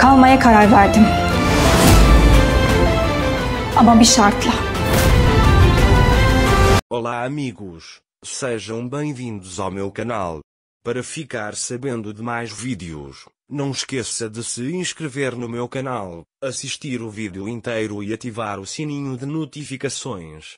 Kalmaya karar verdim. Ama bir şartla. Olá amigos, sejam bem-vindos ao meu canal. Para ficar sabendo de mais vídeos, não esqueça de se inscrever no meu canal, assistir o vídeo inteiro e ativar o sininho de notificações.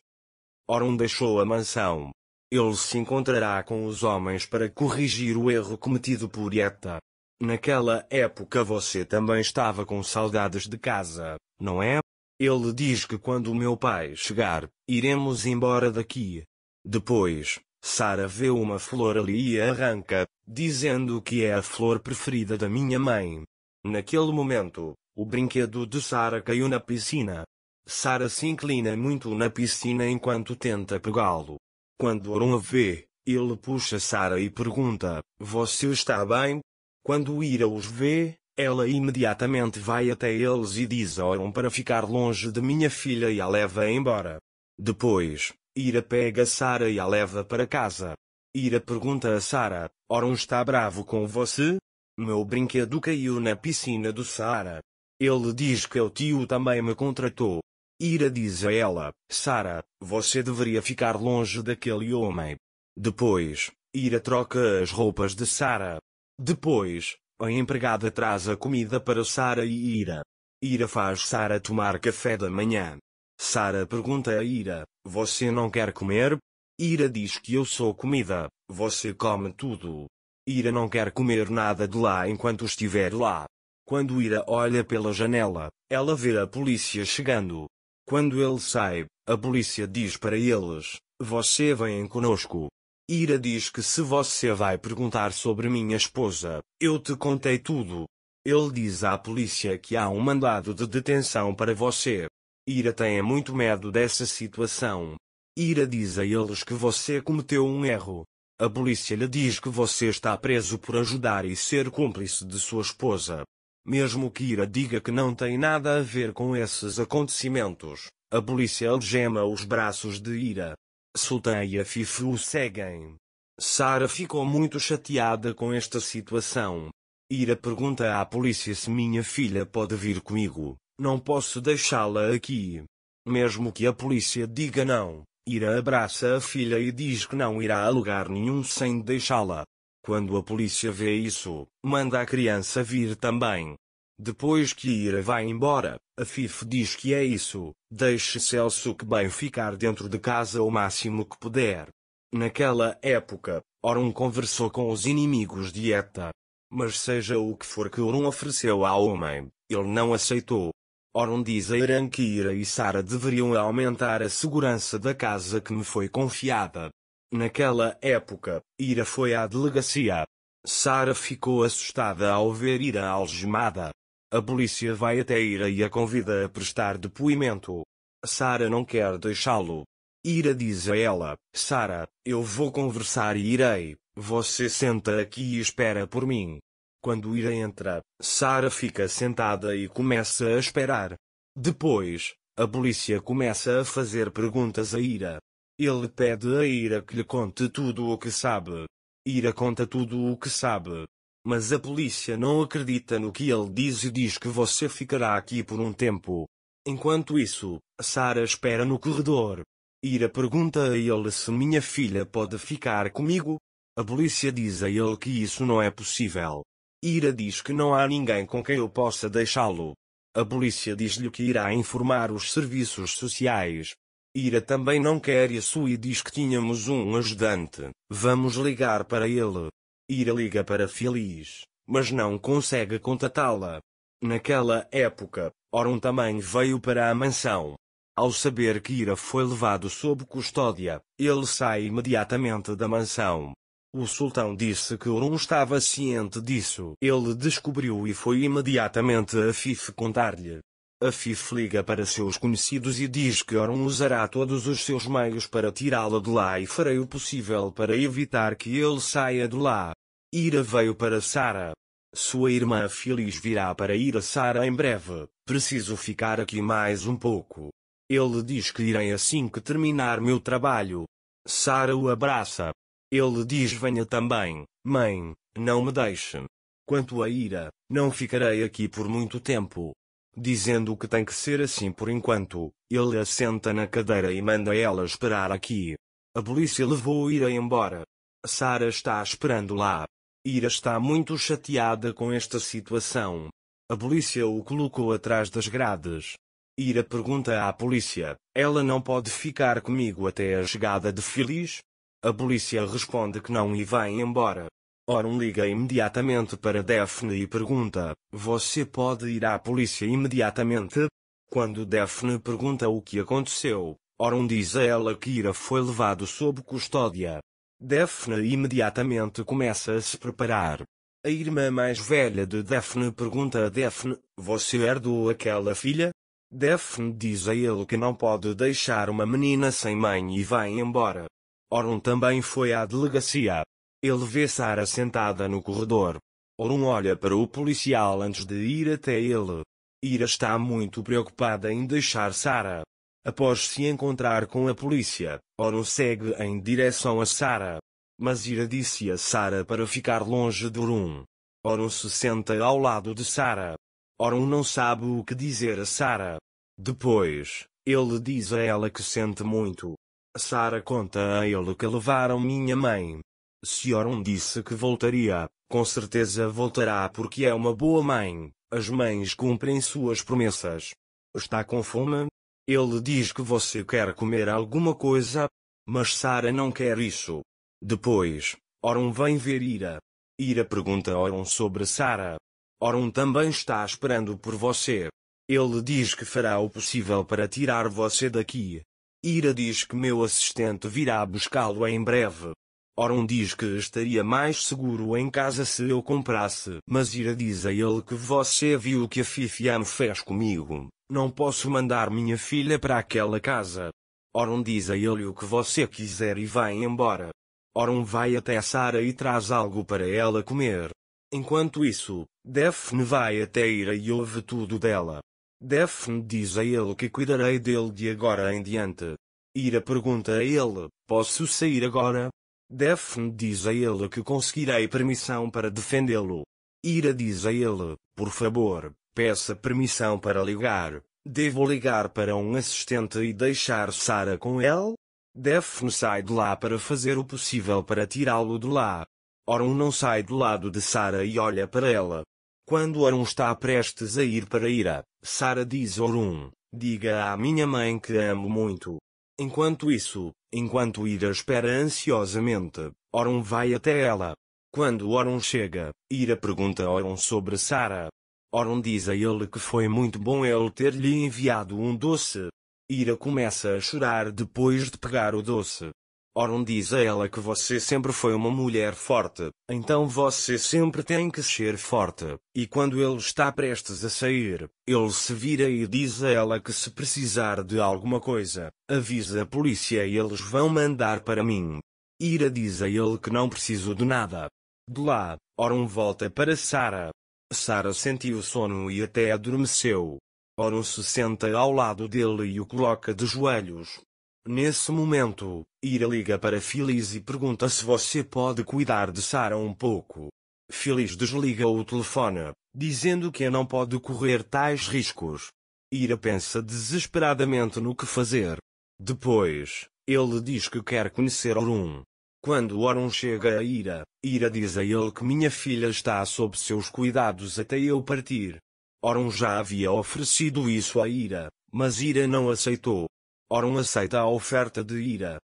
Orun deixou a mansão. Ele se encontrará com os homens para corrigir o erro cometido por Yetta. Naquela época você também estava com saudades de casa, não é? Ele diz que quando o meu pai chegar, iremos embora daqui. Depois, Sara vê uma flor ali e arranca, dizendo que é a flor preferida da minha mãe. Naquele momento, o brinquedo de Sara caiu na piscina. Sara se inclina muito na piscina enquanto tenta pegá-lo. Quando Oron a vê, ele puxa Sara e pergunta: Você está bem? Quando Ira os vê, ela imediatamente vai até eles e diz a Oron para ficar longe de minha filha e a leva embora. Depois, Ira pega Sara e a leva para casa. Ira pergunta a Sara, Oron está bravo com você? Meu brinquedo caiu na piscina do Sara. Ele diz que o tio também me contratou. Ira diz a ela, Sara, você deveria ficar longe daquele homem. Depois, Ira troca as roupas de Sara, depois, a empregada traz a comida para Sara e Ira. Ira faz Sara tomar café da manhã. Sara pergunta a Ira: Você não quer comer? Ira diz que eu sou comida, você come tudo. Ira não quer comer nada de lá enquanto estiver lá. Quando Ira olha pela janela, ela vê a polícia chegando. Quando ele sai, a polícia diz para eles: Você vem conosco. Ira diz que se você vai perguntar sobre minha esposa, eu te contei tudo. Ele diz à polícia que há um mandado de detenção para você. Ira tem muito medo dessa situação. Ira diz a eles que você cometeu um erro. A polícia lhe diz que você está preso por ajudar e ser cúmplice de sua esposa. Mesmo que Ira diga que não tem nada a ver com esses acontecimentos, a polícia algema os braços de Ira. Sultan e a Fifu seguem. Sara ficou muito chateada com esta situação. Ira pergunta à polícia se minha filha pode vir comigo, não posso deixá-la aqui. Mesmo que a polícia diga não, Ira abraça a filha e diz que não irá a lugar nenhum sem deixá-la. Quando a polícia vê isso, manda a criança vir também. Depois que Ira vai embora, a Fife diz que é isso, deixe Celso que bem ficar dentro de casa o máximo que puder. Naquela época, Orun conversou com os inimigos de Eta. Mas seja o que for que Orun ofereceu ao homem, ele não aceitou. Orun diz a Iran que Ira e Sara deveriam aumentar a segurança da casa que me foi confiada. Naquela época, Ira foi à delegacia. Sara ficou assustada ao ver Ira algemada. A polícia vai até Ira e a convida a prestar depoimento. Sara não quer deixá-lo. Ira diz a ela: Sara, eu vou conversar e irei. Você senta aqui e espera por mim. Quando Ira entra, Sara fica sentada e começa a esperar. Depois, a polícia começa a fazer perguntas a Ira. Ele pede a Ira que lhe conte tudo o que sabe. Ira conta tudo o que sabe. Mas a polícia não acredita no que ele diz e diz que você ficará aqui por um tempo. Enquanto isso, Sara espera no corredor. Ira pergunta a ele se minha filha pode ficar comigo. A polícia diz a ele que isso não é possível. Ira diz que não há ninguém com quem eu possa deixá-lo. A polícia diz-lhe que irá informar os serviços sociais. Ira também não quer isso e diz que tínhamos um ajudante. Vamos ligar para ele. Ira liga para Feliz, mas não consegue contatá-la. Naquela época, Orun também veio para a mansão. Ao saber que Ira foi levado sob custódia, ele sai imediatamente da mansão. O sultão disse que Orun estava ciente disso. Ele descobriu e foi imediatamente a Fif contar-lhe. A Fif liga para seus conhecidos e diz que Orun usará todos os seus meios para tirá-la de lá e farei o possível para evitar que ele saia de lá. Ira veio para Sara. Sua irmã feliz virá para ir a Sara em breve. Preciso ficar aqui mais um pouco. Ele diz que irei assim que terminar meu trabalho. Sara o abraça. Ele diz: Venha também, mãe, não me deixe. Quanto a ira, não ficarei aqui por muito tempo. Dizendo que tem que ser assim por enquanto, ele assenta na cadeira e manda ela esperar aqui. A polícia levou Ira embora. Sara está esperando lá. Ira está muito chateada com esta situação. A polícia o colocou atrás das grades. Ira pergunta à polícia: ela não pode ficar comigo até a chegada de Feliz? A polícia responde que não e vai embora. Orum liga imediatamente para Daphne e pergunta: Você pode ir à polícia imediatamente? Quando Daphne pergunta o que aconteceu, Orum diz a ela que Ira foi levado sob custódia. Daphne imediatamente começa a se preparar. A irmã mais velha de Daphne pergunta a Daphne: Você herdou aquela filha? Daphne diz a ele que não pode deixar uma menina sem mãe e vai embora. Orun também foi à delegacia. Ele vê Sara sentada no corredor. Orun olha para o policial antes de ir até ele. Ira está muito preocupada em deixar Sara. Após se encontrar com a polícia, Oron segue em direção a Sara. Mas Ira disse a Sara para ficar longe de Orun. Orun se senta ao lado de Sara. Orun não sabe o que dizer a Sara. Depois, ele diz a ela que sente muito. Sara conta a ele que levaram minha mãe. Se Orun disse que voltaria, com certeza voltará porque é uma boa mãe. As mães cumprem suas promessas. Está com fome? Ele diz que você quer comer alguma coisa, mas Sara não quer isso. Depois, Oron vem ver Ira. Ira pergunta a Oron sobre Sara. Oron também está esperando por você. Ele diz que fará o possível para tirar você daqui. Ira diz que meu assistente virá buscá-lo em breve. Oron diz que estaria mais seguro em casa se eu comprasse, mas Ira diz a ele que você viu o que a Fifian fez comigo, não posso mandar minha filha para aquela casa. Oron diz a ele o que você quiser e vai embora. Oron vai até Sara e traz algo para ela comer. Enquanto isso, Daphne vai até Ira e ouve tudo dela. Daphne diz a ele que cuidarei dele de agora em diante. Ira pergunta a ele, posso sair agora? Daphne diz a ele que conseguirei permissão para defendê-lo. Ira diz a ele, por favor, Peça permissão para ligar. Devo ligar para um assistente e deixar Sara com ele? Def sai de lá para fazer o possível para tirá-lo de lá. Orun não sai do lado de Sara e olha para ela. Quando Orun está prestes a ir para Ira, Sara diz a Orun: diga à minha mãe que amo muito. Enquanto isso, enquanto Ira espera ansiosamente, Orun vai até ela. Quando Orun chega, Ira pergunta a Orun sobre Sara, Oron diz a ele que foi muito bom ele ter lhe enviado um doce. Ira começa a chorar depois de pegar o doce. Oron diz a ela que você sempre foi uma mulher forte, então você sempre tem que ser forte. E quando ele está prestes a sair, ele se vira e diz a ela que se precisar de alguma coisa, avisa a polícia e eles vão mandar para mim. Ira diz a ele que não preciso de nada. De lá, Oron volta para Sara, Sara sentiu sono e até adormeceu. Oron se senta ao lado dele e o coloca de joelhos. Nesse momento, Ira liga para Feliz e pergunta se você pode cuidar de Sara um pouco. Feliz desliga o telefone, dizendo que não pode correr tais riscos. Ira pensa desesperadamente no que fazer. Depois, ele diz que quer conhecer Orun. Quando Oron chega a Ira, Ira diz a ele que minha filha está sob seus cuidados até eu partir. Oron já havia oferecido isso a Ira, mas Ira não aceitou. Oron aceita a oferta de Ira.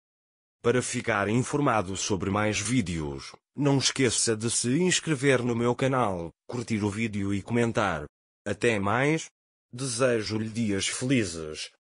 Para ficar informado sobre mais vídeos, não esqueça de se inscrever no meu canal, curtir o vídeo e comentar. Até mais! Desejo-lhe dias felizes,